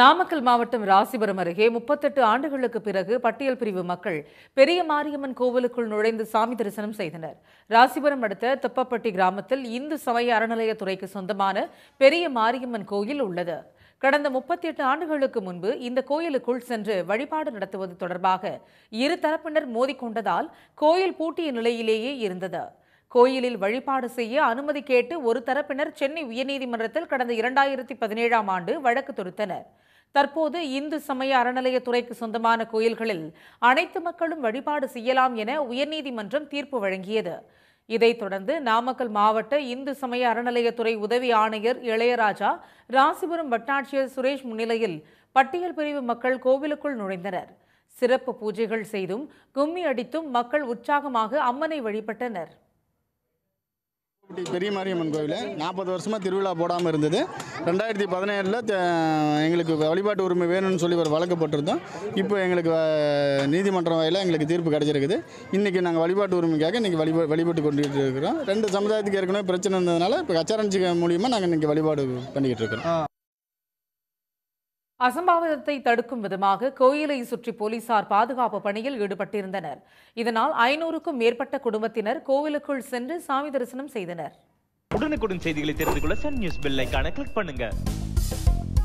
நாமக்கல் மாவட்டம் ராசிபுரம் அருகே முப்பத்தெட்டு ஆண்டுகளுக்கு பிறகு பட்டியல் பிரிவு மக்கள் பெரிய மாரியம்மன் கோவிலுக்குள் நுழைந்து சாமி தரிசனம் செய்தனர் ராசிபுரம் அடுத்த தெப்பப்பட்டி கிராமத்தில் இந்து சமய அறநிலையத்துறைக்கு சொந்தமான பெரிய மாரியம்மன் கோயில் உள்ளது கடந்த முப்பத்தி எட்டு ஆண்டுகளுக்கு முன்பு இந்த கோயிலுக்குள் சென்று வழிபாடு நடத்துவது தொடர்பாக இரு தரப்பினர் மோதிக்கொண்டதால் கோயில் பூட்டிய நிலையிலேயே இருந்தது கோயிலில் வழிபாடு செய்ய அனுமதி கேட்டு ஒரு தரப்பினர் சென்னை உயர்நீதிமன்றத்தில் கடந்த இரண்டாயிரத்தி பதினேழாம் ஆண்டு வழக்கு தொடுத்தனர் தற்போது இந்து சமய அறநிலையத்துறைக்கு சொந்தமான கோயில்களில் அனைத்து மக்களும் வழிபாடு செய்யலாம் என உயர்நீதிமன்றம் தீர்ப்பு வழங்கியது இதைத் தொடர்ந்து நாமக்கல் மாவட்ட இந்து சமய அறநிலையத்துறை உதவி ஆணையர் இளையராஜா ராசிபுரம் வட்டாட்சியர் சுரேஷ் முன்னிலையில் பட்டியல் பிரிவு மக்கள் கோவிலுக்குள் நுழைந்தனர் சிறப்பு பூஜைகள் செய்தும் கும்மி அடித்தும் மக்கள் உற்சாகமாக அம்மனை வழிபட்டனர் பெரிய மாரியம்மன் கோவில் நாற்பது வருஷமாக திருவிழா போடாமல் இருந்தது ரெண்டாயிரத்தி பதினேழில் எங்களுக்கு வழிபாட்டு உரிமை வேணும்னு சொல்லி ஒரு வழக்கப்பட்டிருந்தோம் இப்போ எங்களுக்கு நீதிமன்றம் வாயில் எங்களுக்கு தீர்ப்பு கிடச்சிருக்குது இன்றைக்கி நாங்கள் வழிபாட்டு உரிமைக்காக இன்றைக்கி வழிபா வழிபட்டு கொண்டுகிட்டு இருக்கிறோம் ரெண்டு சமுதாயத்துக்கு ஏற்கனவே பிரச்சனை இருந்ததுனால இப்போ கச்சாரஞ்சி மூலியமாக நாங்கள் இன்றைக்கி வழிபாடு பண்ணிக்கிட்டு இருக்கிறோம் அசம்பாவிதத்தை தடுக்கும் விதமாக கோயிலை சுற்றி போலீசார் பாதுகாப்பு பணியில் ஈடுபட்டிருந்தனர் இதனால் ஐநூறுக்கும் மேற்பட்ட குடும்பத்தினர் கோவிலுக்குள் சென்று சாமி தரிசனம் செய்தனர் உடனுக்குடன் செய்திகளை தெரிந்து கொள்ள சன் நியூஸ் பெல் கிளிக் பண்ணுங்க